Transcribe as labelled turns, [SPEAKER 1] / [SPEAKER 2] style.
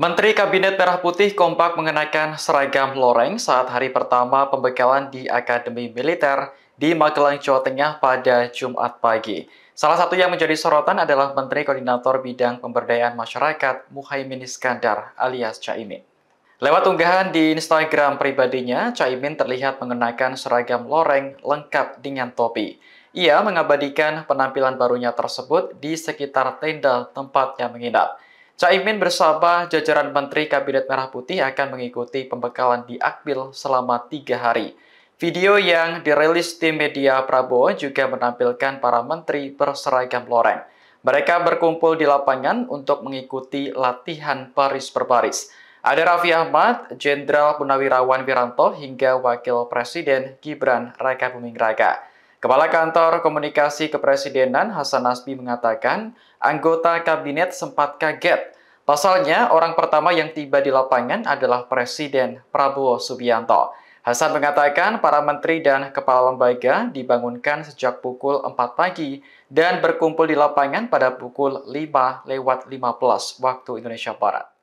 [SPEAKER 1] Menteri Kabinet Merah Putih kompak mengenakan seragam loreng saat hari pertama pembekalan di Akademi Militer di Magelang, Jawa Tengah pada Jumat pagi. Salah satu yang menjadi sorotan adalah Menteri Koordinator Bidang Pemberdayaan Masyarakat Muhaimin Iskandar alias Caimin. Lewat unggahan di Instagram pribadinya, Caimin terlihat mengenakan seragam loreng lengkap dengan topi. Ia mengabadikan penampilan barunya tersebut di sekitar tenda tempatnya menginap. Caimin bersama jajaran Menteri Kabinet Merah Putih akan mengikuti pembekalan di Akbil selama tiga hari. Video yang dirilis tim media Prabowo juga menampilkan para menteri berseragam loreng. Mereka berkumpul di lapangan untuk mengikuti latihan baris per baris. Ada Raffi Ahmad, Jenderal Punawirawan Wiranto, hingga Wakil Presiden Gibran Raka Buming Raka. Kepala Kantor Komunikasi Kepresidenan Hasan Nasbi mengatakan, anggota kabinet sempat kaget Pasalnya, orang pertama yang tiba di lapangan adalah Presiden Prabowo Subianto. Hasan mengatakan para menteri dan kepala lembaga dibangunkan sejak pukul 4 pagi dan berkumpul di lapangan pada pukul 5 lewat 15 waktu Indonesia Barat.